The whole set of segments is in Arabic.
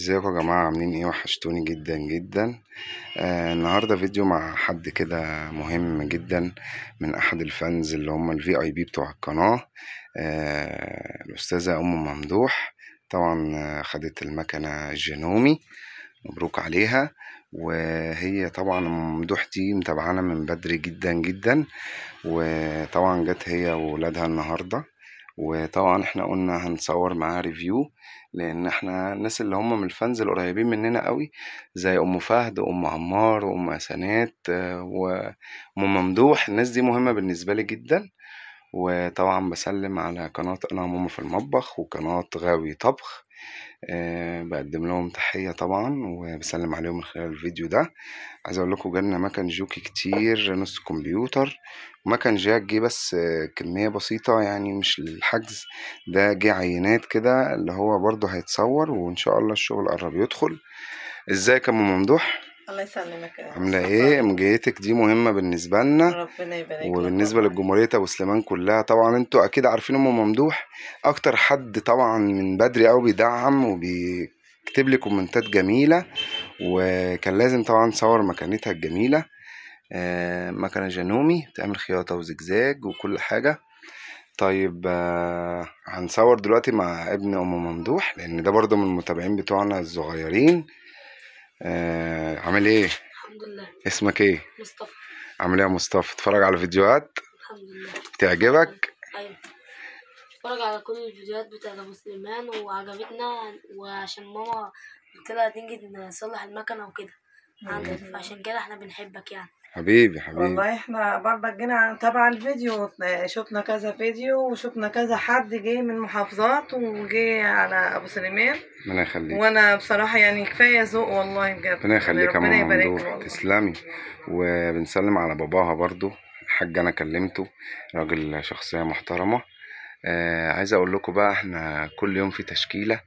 ازيكم يا جماعة عاملين ايه وحشتوني جدا جدا آه النهاردة فيديو مع حد كده مهم جدا من احد الفانز اللي هم الفي اي بي بتوع القناة آه الاستاذة ام ممدوح طبعا آه، خدت المكنة الجينومي مبروك عليها وهي طبعا ممدوح دي متابعانا من بدري جدا جدا وطبعا جت هي وولادها النهارده وطبعا احنا قلنا هنصور معاه ريفيو لان احنا الناس اللي هم من الفانز القريبين مننا قوي زي ام فهد وام عمار وام سنات وام ممدوح الناس دي مهمه بالنسبه لي جدا وطبعا بسلم على قناه انا ماما في المطبخ وقناه غاوي طبخ آه، بقدم لهم تحية طبعًا، وبسلم عليهم من خلال الفيديو ده، عايز أقول لكم جالنا مَكَن جوكي كتير نُص كمبيوتر، مكن جاك جِه بس آه، كمية بسيطة يعني مش للحجز، ده جِه عينات كده اللي هو برضه هيتصوّر وإن شاء الله الشغل قرّب يدخل، إزيك يا ممدوح؟ الله يسلمك عامله ايه مجيتك دي مهمه بالنسبه لنا ربنا يبارك وبالنسبه للجمهوريه ابو سليمان كلها طبعا انتوا اكيد عارفين ام ممدوح اكتر حد طبعا من بدري قوي بيدعم وبيكتب لي كومنتات جميله وكان لازم طبعا صور مكانتها الجميله آه مكنه جانومي بتعمل خياطه وزجزاج وكل حاجه طيب آه، هنصور دلوقتي مع ابن ام ممدوح لان ده برضو من المتابعين بتوعنا الصغيرين آه عامل ايه؟ الحمد لله اسمك ايه؟ مصطفى عامل ايه يا مصطفى؟ تتفرج على فيديوهات؟ الحمد لله تعجبك؟ ايوه اتفرج على كل الفيديوهات بتاعت ابو سليمان وعجبتنا وعشان ماما قلت لها تيجي نصلح المكنه وكده إيه. إيه. عشان فعشان كده احنا بنحبك يعني حبيبي حبيبي والله احنا برضك جينا تبع الفيديو شفنا كذا فيديو وشفنا كذا حد جه من محافظات وجه على ابو سليمان ربنا يخليك وانا بصراحه يعني كفايه ذوق والله بجد ربنا يخليك يا ماما تسلمي وبنسلم على باباها برضو الحاج انا كلمته راجل شخصيه محترمه آه عايز اقول لكم بقى احنا كل يوم في تشكيله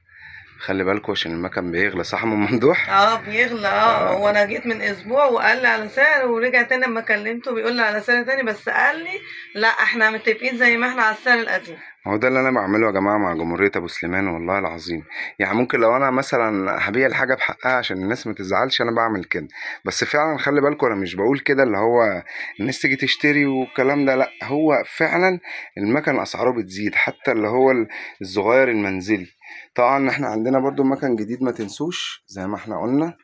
خلي بالكوا عشان المكن بيغلى صح ام ممدوح؟ اه بيغلى اه هو آه. انا جيت من اسبوع وقال لي على سعر ورجع تاني لما كلمته بيقول لي على سعر تاني بس قال لي لا احنا متفقين زي ما احنا على السعر القديم هو ده اللي انا بعمله يا جماعه مع جمهوريه ابو سليمان والله العظيم يعني ممكن لو انا مثلا هبيع الحاجه بحقها عشان الناس ما تزعلش انا بعمل كده بس فعلا خلي بالكم انا مش بقول كده اللي هو الناس تيجي تشتري والكلام ده لا هو فعلا المكن اسعاره بتزيد حتى اللي هو الصغير المنزلي طبعا احنا عندنا برضو مكن جديد ما تنسوش زي ما احنا قلنا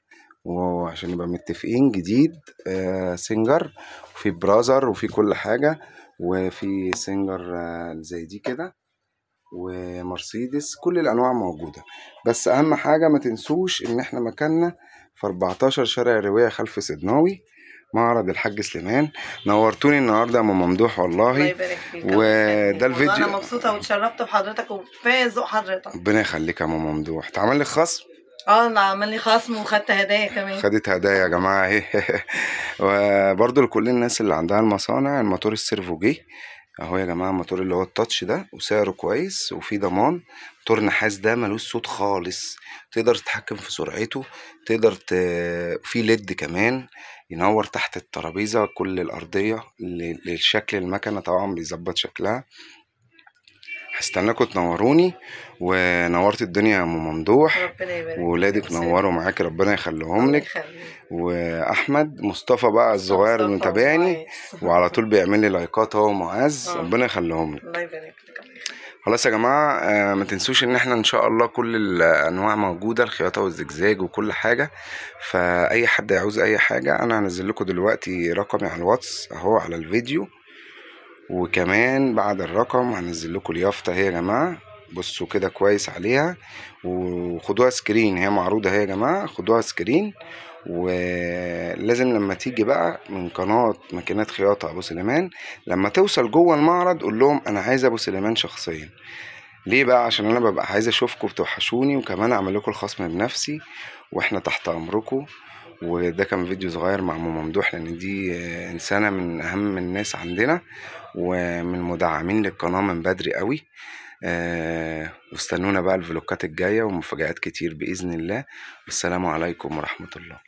وعشان نبقى متفقين جديد آه سنجر وفي براذر وفي كل حاجة وفي سنجر آه زي دي كده ومرسيدس كل الأنواع موجودة بس أهم حاجة ما تنسوش إن احنا مكاننا في 14 شارع رواية خلف سدناوي معرض الحاج سليمان نورتوني النهارده يا ام ممدوح والله الله يبارك فيك وده الفيديو انا مبسوطه واتشرفت بحضرتك وفي ذوق حضرتك ربنا يخليك يا ام ممدوح اتعمل لي خصم اه انا عمل لي خصم وخدت هدايا كمان خدت هدايا يا جماعه اهي وبرده لكل الناس اللي عندها المصانع الموتور السيرفو جي اهو يا جماعه الموتور اللي هو التاتش ده وسعره كويس وفيه ضمان موتور نحاس ده ملوش صوت خالص تقدر تتحكم في سرعته تقدر ت... في ليد كمان ينور تحت الترابيزة كل الأرضية للشكل المكنة طبعا بيظبط شكلها هستناكم تنوروني ونورت الدنيا يا ام ممدوح وولادك نوروا معاك ربنا يخليهم لك واحمد مصطفى بقى الصغير اللي متابعني وعلى طول بيعمل لي لايكات هو ومعز آه. ربنا يخليهم لك الله يبارك لك خلاص يا جماعه آه، ما تنسوش ان احنا ان شاء الله كل الانواع موجوده الخياطه والزجزاج وكل حاجه فاي حد يعوز اي حاجه انا هنزل لكم دلوقتي رقمي على الواتس اهو على الفيديو وكمان بعد الرقم هنزل لكم اليافطه اهي يا جماعه بصوا كده كويس عليها وخدوها سكرين هي معروضه اهي يا جماعه خدوها سكرين ولازم لما تيجي بقى من قناة ماكينات خياطة أبو سليمان لما توصل جوه المعرض قول لهم أنا عايز أبو سليمان شخصيا ليه بقى عشان أنا ببقى عايز أشوفكم بتوحشوني وكمان أعمل لكم الخصم بنفسي وإحنا تحت أمركم وده كان فيديو صغير مع ماما ممدوح لأن دي إنسانة من أهم الناس عندنا ومن مدعمين للقناة من بدري قوي آه واستنونا بقى الفلوكات الجاية ومفاجآت كتير بإذن الله والسلام عليكم ورحمة الله